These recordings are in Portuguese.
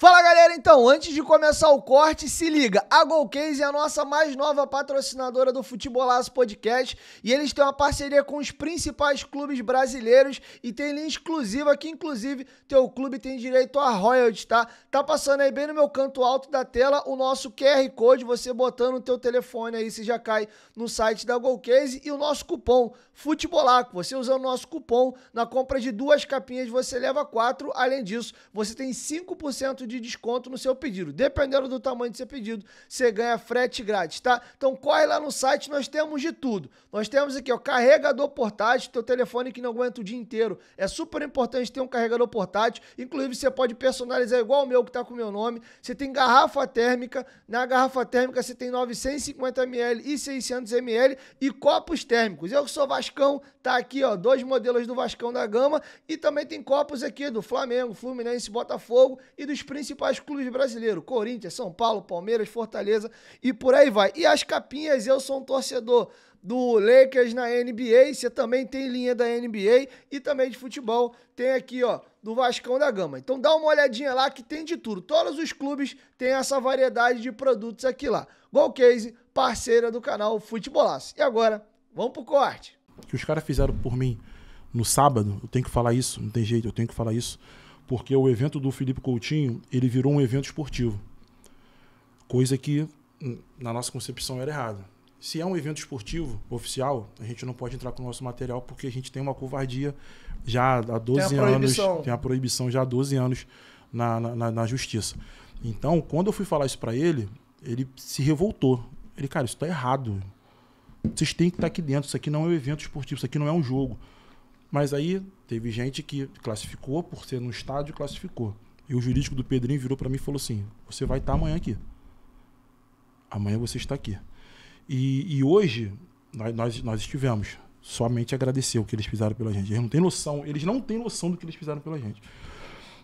Fala galera, então, antes de começar o corte, se liga, a Golcase é a nossa mais nova patrocinadora do Futebolaço Podcast e eles têm uma parceria com os principais clubes brasileiros e tem linha exclusiva que inclusive teu clube tem direito a royalties, tá? Tá passando aí bem no meu canto alto da tela o nosso QR Code, você botando o teu telefone aí, você já cai no site da Golcase e o nosso cupom Futebolaco, você usando o nosso cupom na compra de duas capinhas você leva quatro, além disso, você tem 5% de de desconto no seu pedido. Dependendo do tamanho do seu pedido, você ganha frete grátis, tá? Então corre lá no site, nós temos de tudo. Nós temos aqui, ó, carregador portátil, teu telefone que não aguenta o dia inteiro. É super importante ter um carregador portátil. Inclusive, você pode personalizar igual o meu que tá com o meu nome. Você tem garrafa térmica. Na garrafa térmica você tem 950ml e 600ml e copos térmicos. Eu que sou Vascão, tá aqui, ó, dois modelos do Vascão da gama e também tem copos aqui do Flamengo, Fluminense, Botafogo e dos principais principais clubes brasileiros: Corinthians, São Paulo, Palmeiras, Fortaleza e por aí vai. E as capinhas, eu sou um torcedor do Lakers na NBA, você também tem linha da NBA e também de futebol, tem aqui, ó, do Vascão da Gama. Então dá uma olhadinha lá que tem de tudo. Todos os clubes têm essa variedade de produtos aqui lá. Golcase, parceira do canal Futebolaço. E agora, vamos pro corte. O que os caras fizeram por mim no sábado, eu tenho que falar isso, não tem jeito, eu tenho que falar isso porque o evento do Felipe Coutinho ele virou um evento esportivo, coisa que hum, na nossa concepção era errada. Se é um evento esportivo oficial, a gente não pode entrar com o nosso material porque a gente tem uma covardia já há 12 tem anos. Tem a proibição já há 12 anos na, na, na justiça. Então, quando eu fui falar isso para ele, ele se revoltou. Ele, cara, isso tá errado. Vocês têm que estar tá aqui dentro. Isso aqui não é um evento esportivo, isso aqui não é um jogo. Mas aí teve gente que classificou, por ser no estádio, classificou. E o jurídico do Pedrinho virou para mim e falou assim: Você vai estar tá amanhã aqui. Amanhã você está aqui. E, e hoje, nós, nós, nós estivemos. Somente agradecer o que eles fizeram pela gente. Eles não têm noção, eles não têm noção do que eles fizeram pela gente.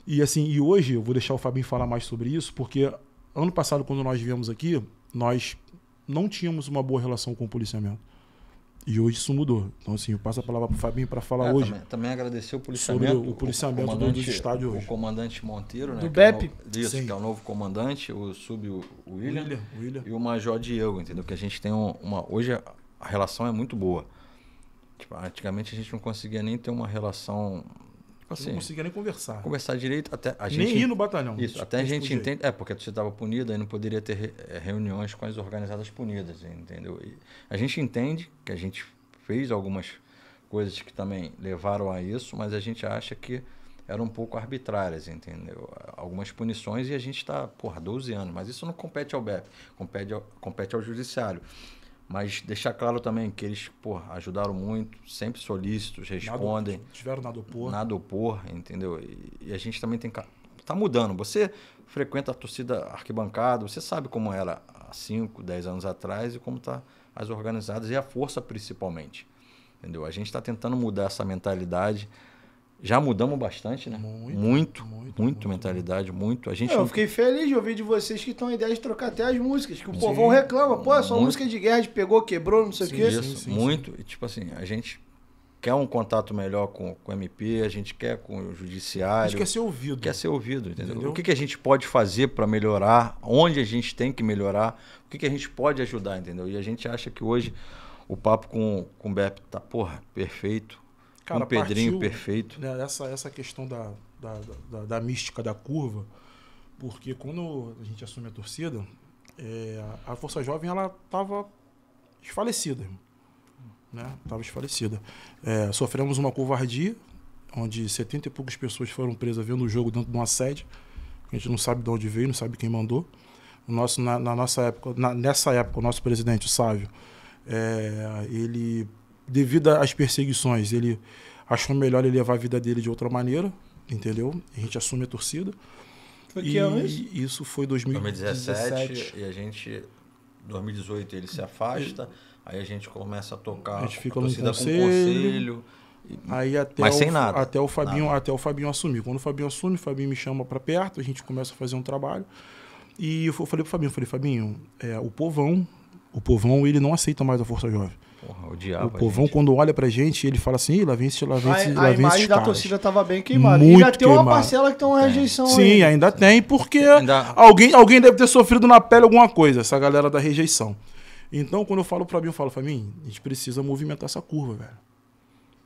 E assim, e hoje eu vou deixar o Fabinho falar mais sobre isso, porque ano passado, quando nós viemos aqui, nós não tínhamos uma boa relação com o policiamento. E hoje isso mudou. Então, assim, eu passo a palavra para o Fabinho para falar é, hoje. Também, também agradecer o policiamento. Sobre o, o policiamento o do, do estádio hoje. O comandante Monteiro, né? Do é BEP. É isso, que é o novo comandante, o sub o William, William, William. E o major Diego, entendeu? Que a gente tem uma. Hoje a relação é muito boa. Tipo, antigamente a gente não conseguia nem ter uma relação Assim, não conseguia nem conversar. Conversar direito até a gente. Nem ir no batalhão. Isso, tipo, até a gente entende. É, porque você estava punido, aí não poderia ter eh, reuniões com as organizadas punidas, entendeu? E a gente entende que a gente fez algumas coisas que também levaram a isso, mas a gente acha que eram um pouco arbitrárias, entendeu? Algumas punições e a gente está, por 12 anos, mas isso não compete ao BEP, compete ao, compete ao judiciário. Mas deixar claro também que eles porra, ajudaram muito, sempre solícitos, respondem. Nada, tiveram nada opor. Nada opor, entendeu? E, e a gente também tem. Tá mudando. Você frequenta a torcida arquibancada, você sabe como era há 5, 10 anos atrás e como tá as organizadas e a força principalmente. Entendeu? A gente está tentando mudar essa mentalidade já mudamos bastante, né? Muito. Muito, muito, muito mentalidade, muito. A gente eu não... fiquei feliz de ouvir de vocês que estão a ideia de trocar até as músicas, que o sim. povão reclama, pô, é só música de guerra, de pegou, quebrou, não sei o quê. Isso, sim, sim, muito. E, tipo assim, a gente quer um contato melhor com, com o MP, a gente quer com o judiciário. A gente quer ser ouvido. Quer ser ouvido, entendeu? entendeu? O que, que a gente pode fazer para melhorar, onde a gente tem que melhorar, o que, que a gente pode ajudar, entendeu? E a gente acha que hoje o papo com, com o BEP tá, porra, perfeito Cara, um Pedrinho partiu, perfeito. Né, essa, essa questão da, da, da, da, mística da curva, porque quando a gente assume a torcida, é, a Força Jovem ela estava desfalecida. Né? Tava desfalecida. É, sofremos uma covardia, onde 70 e poucas pessoas foram presas vendo o jogo dentro de uma sede. A gente não sabe de onde veio, não sabe quem mandou. O nosso, na, na nossa época, na, nessa época, o nosso presidente, o Sávio, é, ele devido às perseguições, ele achou melhor ele levar a vida dele de outra maneira, entendeu? A gente assume a torcida. Foi que ano isso? foi 2017. 2017 e a gente 2018 ele se afasta, aí a gente começa a tocar. A gente fica a no conselho, com conselho. Aí até mas o, sem nada. Até o Fabinho, nada. até o Fabinho assumir. Quando o Fabinho assume, o Fabinho me chama para perto, a gente começa a fazer um trabalho. E eu falei pro Fabinho, falei, Fabinho, é, o povão, o povão ele não aceita mais a Força Jovem. Porra, o diabo. O povão, quando olha pra gente, ele fala assim: lá vem esse, lá vem esse, lá vem A imagem da torcida tava bem queimada. Muito e ainda tem uma parcela que tem uma é. rejeição. Sim, aí. ainda tem, porque ainda... Alguém, alguém deve ter sofrido na pele alguma coisa, essa galera da rejeição. Então, quando eu falo pra mim, eu falo pra mim: a gente precisa movimentar essa curva, velho.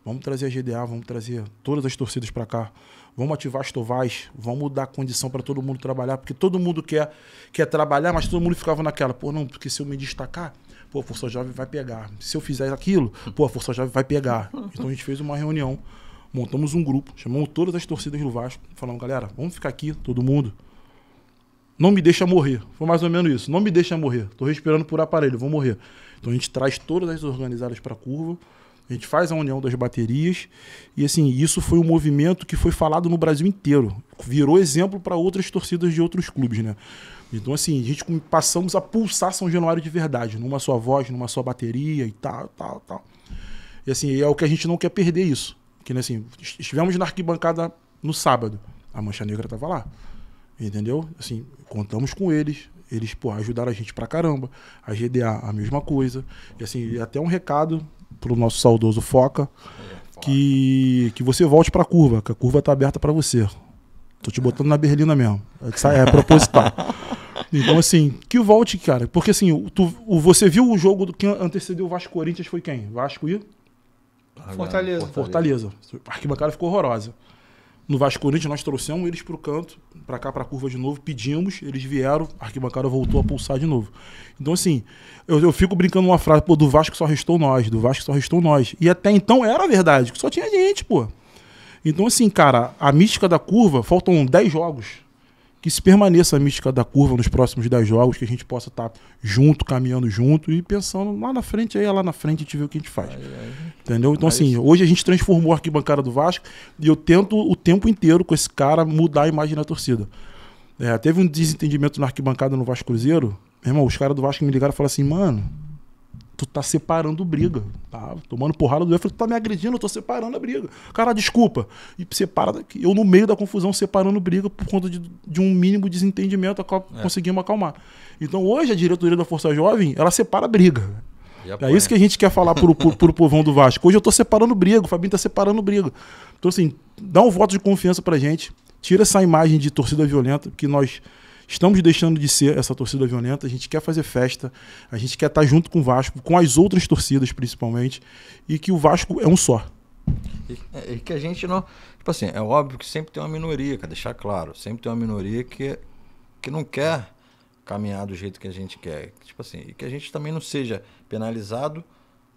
Vamos trazer a GDA, vamos trazer todas as torcidas para cá. Vamos ativar as tovais, vamos dar condição para todo mundo trabalhar, porque todo mundo quer, quer trabalhar, mas todo mundo ficava naquela, pô, não, porque se eu me destacar, Pô, a Força Jovem vai pegar. Se eu fizer aquilo, pô, a Força Jovem vai pegar. Então a gente fez uma reunião, montamos um grupo, chamamos todas as torcidas do Vasco, falamos, galera, vamos ficar aqui, todo mundo. Não me deixa morrer. Foi mais ou menos isso. Não me deixa morrer. Tô respirando por aparelho, vou morrer. Então a gente traz todas as organizadas para a curva a gente faz a união das baterias e assim, isso foi um movimento que foi falado no Brasil inteiro. Virou exemplo para outras torcidas de outros clubes, né? Então assim, a gente passamos a pulsar São Januário de verdade, numa só voz, numa só bateria e tal, tal, tal. E assim, é o que a gente não quer perder isso. Que né, assim, estivemos na arquibancada no sábado, a Mancha Negra tava lá. Entendeu? Assim, contamos com eles, eles pô, ajudaram a gente pra caramba. A GDA, a mesma coisa. E assim, até um recado pro nosso saudoso Foca, que, que você volte para a curva, que a curva está aberta para você. Tô te botando na berlina mesmo. É, é proposital. Então, assim, que volte, cara. Porque, assim, o, tu, o, você viu o jogo do que antecedeu o Vasco Corinthians foi quem? Vasco e? Fortaleza. Fortaleza. Fortaleza. A arquibancada ficou horrorosa. No Vasco Corinthians, nós trouxemos eles pro canto para cá, para a curva de novo, pedimos, eles vieram, a arquibancada voltou a pulsar de novo. Então, assim, eu, eu fico brincando uma frase, pô, do Vasco só restou nós, do Vasco só restou nós. E até então era verdade, que só tinha gente, pô. Então, assim, cara, a mística da curva, faltam 10 jogos que se permaneça a mística da curva nos próximos 10 jogos, que a gente possa estar tá junto, caminhando junto e pensando lá na frente, aí lá na frente a gente vê o que a gente faz. Entendeu? Então, Mas... assim, hoje a gente transformou a arquibancada do Vasco e eu tento o tempo inteiro com esse cara mudar a imagem da torcida. É, teve um desentendimento na arquibancada no Vasco Cruzeiro. Meu irmão, os caras do Vasco me ligaram e falaram assim, mano, tu tá separando briga. Tá tomando porrada do Efraim, tu tá me agredindo, eu tô separando a briga. Cara, desculpa. E separa daqui. Eu, no meio da confusão, separando briga por conta de, de um mínimo desentendimento, é. conseguimos acalmar. Então, hoje, a diretoria da Força Jovem, ela separa a briga. É isso que a gente quer falar pro, pro, pro povão do Vasco. Hoje eu tô separando briga, o Fabinho tá separando briga. Então, assim, dá um voto de confiança pra gente. Tira essa imagem de torcida violenta que nós Estamos deixando de ser essa torcida violenta. A gente quer fazer festa, a gente quer estar tá junto com o Vasco, com as outras torcidas principalmente, e que o Vasco é um só. E, é, e que a gente não. Tipo assim, é óbvio que sempre tem uma minoria, quer deixar claro, sempre tem uma minoria que, que não quer caminhar do jeito que a gente quer. Tipo assim, e que a gente também não seja penalizado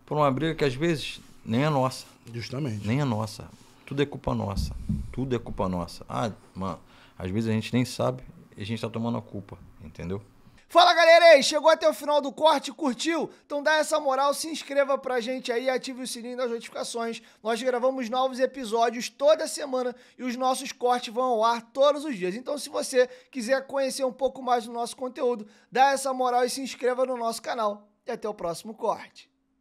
por uma briga que às vezes nem é nossa. Justamente. Nem é nossa. Tudo é culpa nossa. Tudo é culpa nossa. Ah, mano, às vezes a gente nem sabe e a gente tá tomando a culpa, entendeu? Fala galera, aí, chegou até o final do corte, curtiu? Então dá essa moral, se inscreva pra gente aí, ative o sininho das notificações. Nós gravamos novos episódios toda semana e os nossos cortes vão ao ar todos os dias. Então se você quiser conhecer um pouco mais do nosso conteúdo, dá essa moral e se inscreva no nosso canal. E até o próximo corte.